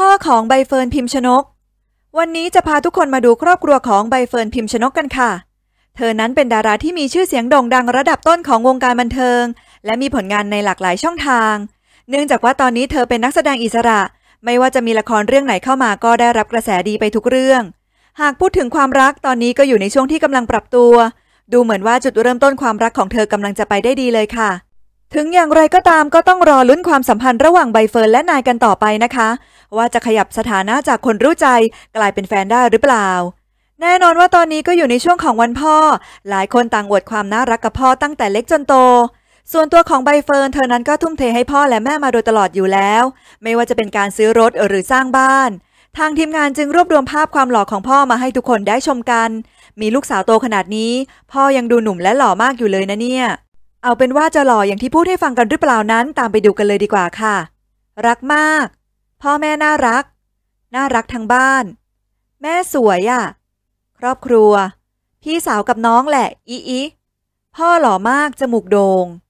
พ่อของใบเฟิร์นพิมพ์ชนก วันนี้จะพาทุกคนมาดูครอบครัวของใบเฟิร์นพิมพ์ชนกกันค่ะ เธอนั้นเป็นดาราที่มีชื่อเสียงโด่งดังระดับต้นของวงการบันเทิง และมีผลงานในหลากหลายช่องทาง เนื่องจากว่าตอนนี้เธอเป็นนักแสดงอิสระ ไม่ว่าจะมีละครเรื่องไหนเข้ามา ก็ได้รับกระแสดีไปทุกเรื่อง หากพูดถึงความรัก ตอนนี้ก็อยู่ในช่วงที่กำลังปรับตัว ดูเหมือนว่าจุดเริ่มต้นความรักของเธอกำลังจะไปได้ดีเลยค่ะเถึงอย่างไรก็ตามก็ต้องรอลุ้นความสัมพันธ์ระหว่างใบเฟิร์นและนายกันต่อไปนะคะ ว่าจะขยับสถานะจากคนรู้ใจ กลายเป็นแฟนได้หรือเปล่า แน่นอนว่าตอนนี้ก็อยู่ในช่วงของวันพ่อ หลายคนต่างอวดความน่ารักกับพ่อตั้งแต่เล็กจนโต ส่วนตัวของใบเฟิร์นเธอนั้นก็ทุ่มเทให้พ่อและแม่มาโดยตลอดอยู่แล้ว ไม่ว่าจะเป็นการซื้อรถหรือสร้างบ้าน ทางทีมงานจึงรวบรวมภาพความหล่อของพ่อมาให้ทุกคนได้ชมกัน มีลูกสาวโตขนาดนี้ พ่อยังดูหนุ่มและหล่อมากอยู่เลยนะเนี่ยเอาเป็นว่าจะหล่ออย่างที่พูดให้ฟังกันหรือเปล่านั้นตามไปดูกันเลยดีกว่าค่ะ รักมาก พ่อแม่น่ารัก น่ารักทั้งบ้าน แม่สวยอะ่ะ ครอบครัว พี่สาวกับน้องแหละอีอีพ่อหล่อมาก จมูกโดง่ง